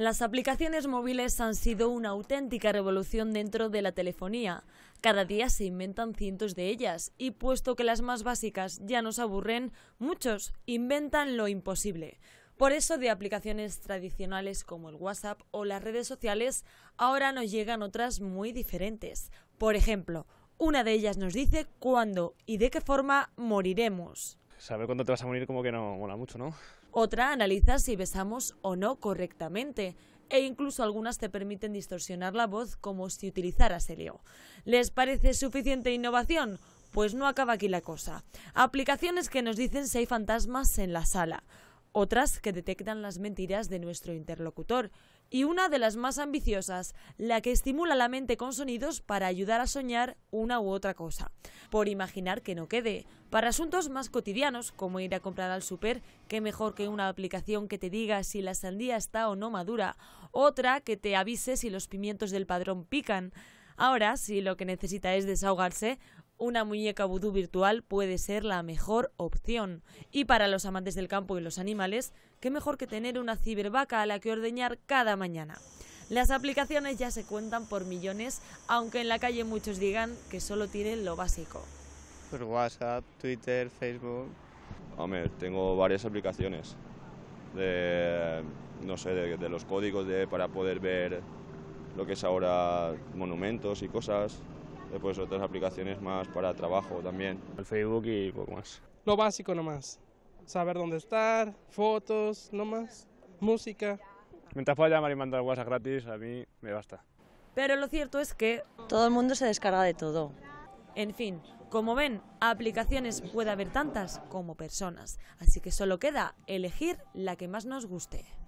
Las aplicaciones móviles han sido una auténtica revolución dentro de la telefonía. Cada día se inventan cientos de ellas y puesto que las más básicas ya nos aburren, muchos inventan lo imposible. Por eso de aplicaciones tradicionales como el WhatsApp o las redes sociales, ahora nos llegan otras muy diferentes. Por ejemplo, una de ellas nos dice cuándo y de qué forma moriremos saber cuándo te vas a morir como que no mola mucho, ¿no? Otra analiza si besamos o no correctamente e incluso algunas te permiten distorsionar la voz como si utilizaras el helio. ¿Les parece suficiente innovación? Pues no acaba aquí la cosa. Aplicaciones que nos dicen si hay fantasmas en la sala otras que detectan las mentiras de nuestro interlocutor y una de las más ambiciosas, la que estimula la mente con sonidos para ayudar a soñar una u otra cosa, por imaginar que no quede. Para asuntos más cotidianos, como ir a comprar al super, qué mejor que una aplicación que te diga si la sandía está o no madura, otra que te avise si los pimientos del padrón pican. Ahora, si lo que necesita es desahogarse, una muñeca vudú virtual puede ser la mejor opción. Y para los amantes del campo y los animales, qué mejor que tener una cibervaca a la que ordeñar cada mañana. Las aplicaciones ya se cuentan por millones, aunque en la calle muchos digan que solo tienen lo básico. Por pues WhatsApp, Twitter, Facebook. Hombre, tengo varias aplicaciones no sé, de, los códigos de, para poder ver lo que es ahora monumentos y cosas después eh, pues otras aplicaciones más para trabajo también. El Facebook y poco más. Lo básico nomás, saber dónde estar, fotos nomás, música. Mientras pueda llamar y mandar WhatsApp gratis, a mí me basta. Pero lo cierto es que... Todo el mundo se descarga de todo. En fin, como ven, aplicaciones puede haber tantas como personas, así que solo queda elegir la que más nos guste.